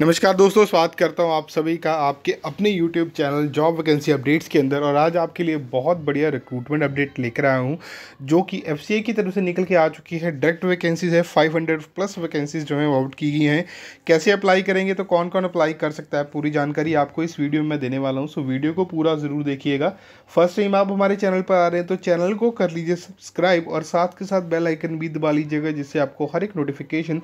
नमस्कार दोस्तों स्वागत करता हूं आप सभी का आपके अपने YouTube channel job vacancy updates के अंदर और आज आपके लिए बहुत बढ़िया रिक्रूटमेंट अपडेट लेकर आया हूं जो कि एफ की तरफ से निकल के आ चुकी है डायरेक्ट वैकेंसीज है 500 प्लस वैकेंसीज जो है वो आउट की गई हैं कैसे अप्लाई करेंगे तो कौन कौन अप्लाई कर सकता है पूरी जानकारी आपको इस वीडियो में देने वाला हूँ सो वीडियो को पूरा ज़रूर देखिएगा फर्स्ट टाइम आप हमारे चैनल पर आ रहे हैं तो चैनल को कर लीजिए सब्सक्राइब और साथ के साथ बेल आइकन भी दबा लीजिएगा जिससे आपको हर एक नोटिफिकेशन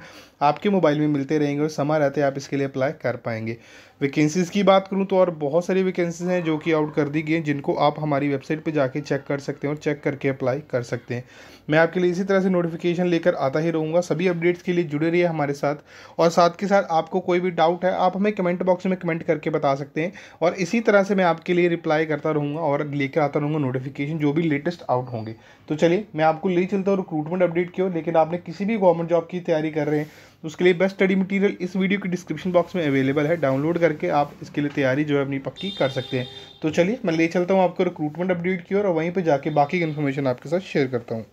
आपके मोबाइल में मिलते रहेंगे और समा रहते आप इसके लिए अप्लाई कर पाएंगे वैकेंसीज़ की बात करूँ तो और बहुत सारी वैकेंसीज हैं जो कि आउट कर दी गई हैं जिनको आप हमारी वेबसाइट पर जाके चेक कर सकते हैं और चेक करके अप्लाई कर सकते हैं मैं आपके लिए इसी तरह से नोटिफिकेशन लेकर आता ही रहूँगा सभी अपडेट्स के लिए जुड़े रहिए हमारे साथ और साथ के साथ आपको कोई भी डाउट है आप हमें कमेंट बॉक्स में कमेंट करके बता सकते हैं और इसी तरह से मैं आपके लिए रिप्लाई करता रहूँगा और लेकर आता रहूँगा नोटिफिकेशन जो भी लेटेस्ट आउट होंगे तो चलिए मैं आपको ले चलता हूँ रिक्रूटमेंट अपडेट की ओर लेकिन आपने किसी भी गवर्नमेंट जॉब की तैयारी कर रहे हैं तो उसके लिए बेस्ट स्टडी मटेरियल इस वीडियो की डिस्क्रिप्शन बॉक्स में अवेलेबल है डाउनलोड करके आप इसके लिए तैयारी जो है अपनी पक्की कर सकते हैं तो चलिए मैं ले चलता हूँ आपको रिक्रूटमेंट अपडेट की और वहीं पर जाके बाकी इन्फॉर्मेशन आपके साथ शेयर करता हूँ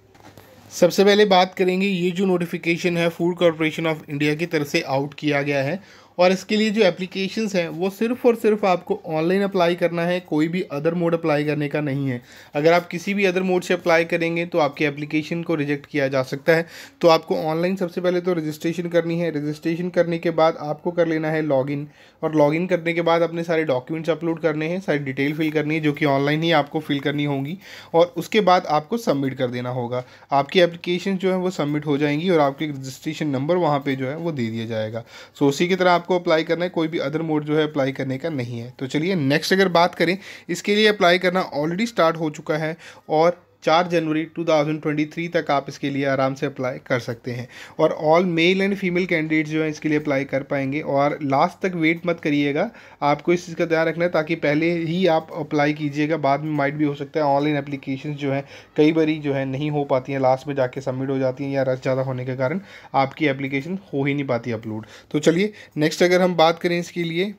सबसे पहले बात करेंगे ये जो नोटिफिकेशन है फूड कॉरपोरेशन ऑफ इंडिया की तरफ से आउट किया गया है और इसके लिए जो एप्लीकेशंस हैं वो सिर्फ और सिर्फ आपको ऑनलाइन अप्लाई करना है कोई भी अदर मोड अप्लाई करने का नहीं है अगर आप किसी भी अदर मोड से अप्लाई करेंगे तो आपकी एप्लीकेशन को रिजेक्ट किया जा सकता है तो आपको ऑनलाइन सबसे पहले तो रजिस्ट्रेशन करनी है रजिस्ट्रेशन करने के बाद आपको कर लेना है लॉगिन और लॉगिन करने के बाद अपने सारे डॉक्यूमेंट्स अपलोड करने हैं सारी डिटेल फिल करनी है जो कि ऑनलाइन ही आपको फिल करनी होगी और उसके बाद आपको सबमिट कर देना होगा आपकी एप्लीकेशन जो है वो सबमिट हो जाएंगी और आपके रजिस्ट्रेशन नंबर वहाँ पर जो है वो दे दिया जाएगा सो उसी की तरह आप आपको अप्लाई करना है कोई भी अदर मोड जो है अप्लाई करने का नहीं है तो चलिए नेक्स्ट अगर बात करें इसके लिए अप्लाई करना ऑलरेडी स्टार्ट हो चुका है और चार जनवरी 2023 तक आप इसके लिए आराम से अप्लाई कर सकते हैं और all male and female candidates जो हैं इसके लिए अप्लाई कर पाएंगे और लास्ट तक वेट मत करिएगा आपको इस चीज़ का ध्यान रखना है ताकि पहले ही आप अप्लाई कीजिएगा बाद में माइट भी हो सकता है ऑनलाइन एप्लीकेशन जो हैं कई बार जो है नहीं हो पाती हैं लास्ट में जाके सबमिट हो जाती हैं या रश ज़्यादा होने के कारण आपकी एप्लीकेशन हो ही नहीं पाती अपलोड तो चलिए नेक्स्ट अगर हम बात करें इसके लिए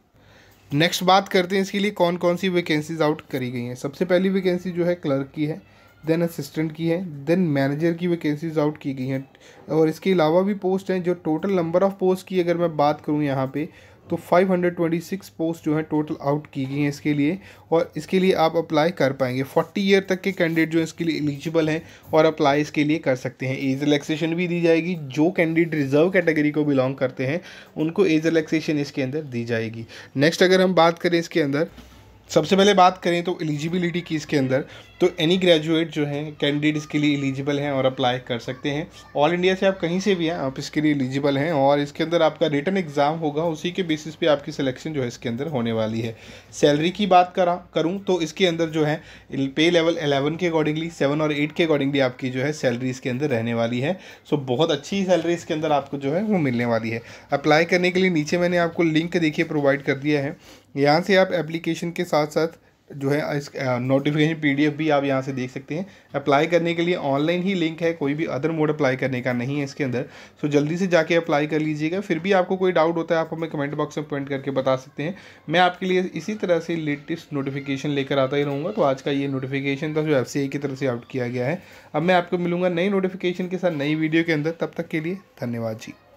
नेक्स्ट बात करते हैं इसके लिए कौन कौन सी वैकेंसीज आउट करी गई हैं सबसे पहली वैकेंसी जो है क्लर्क की है देन असिस्टेंट की है देन मैनेजर की वैकेंसीज आउट की गई हैं और इसके अलावा भी पोस्ट हैं जो टोटल नंबर ऑफ़ पोस्ट की अगर मैं बात करूँ यहाँ पे तो 526 पोस्ट जो है टोटल आउट की गई हैं इसके लिए और इसके लिए आप अप्लाई कर पाएंगे 40 ईयर तक के कैंडिडेट जो इसके लिए एलिजिबल हैं और अप्लाई इसके लिए कर सकते हैं एज रिलैक्सेशन भी दी जाएगी जो कैंडिडेट रिजर्व कैटेगरी को बिलोंग करते हैं उनको एज रिलैक्सेशन इसके अंदर दी जाएगी नेक्स्ट अगर हम बात करें इसके अंदर सबसे पहले बात करें तो एलिजिबिलिटी की इसके अंदर तो एनी ग्रेजुएट जो हैं कैंडिडेट इसके लिए एलिजिबल हैं और अप्लाई कर सकते हैं ऑल इंडिया से आप कहीं से भी हैं आप इसके लिए एलिजिबल हैं और इसके अंदर आपका रिटर्न एग्ज़ाम होगा उसी के बेसिस पे आपकी सिलेक्शन जो है इसके अंदर होने वाली है सैलरी की बात करा करूँ तो इसके अंदर जो है पे लेवल एलेवन के अकॉर्डिंगली सेवन और एट के अकॉर्डिंगली आपकी जो है सैलरी इसके अंदर रहने वाली है सो बहुत अच्छी सैलरी इसके अंदर आपको जो है वो मिलने वाली है अप्लाई करने के लिए नीचे मैंने आपको लिंक देखिए प्रोवाइड कर दिया है यहाँ से आप एप्लीकेशन के साथ साथ जो है इस नोटिफिकेशन पीडीएफ भी आप यहाँ से देख सकते हैं अप्लाई करने के लिए ऑनलाइन ही लिंक है कोई भी अदर मोड अप्लाई करने का नहीं है इसके अंदर सो जल्दी से जाके अप्लाई कर लीजिएगा फिर भी आपको कोई डाउट होता है आप हमें कमेंट बॉक्स में कमेंट करके बता सकते हैं मैं आपके लिए इसी तरह से लेटेस्ट नोटिफिकेशन लेकर आता ही रहूँगा तो आज का ये नोटिफिकेशन था जो एफ की तरफ से आउट किया गया है अब मैं आपको मिलूंगा नई नोटिफिकेशन के साथ नई वीडियो के अंदर तब तक के लिए धन्यवाद जी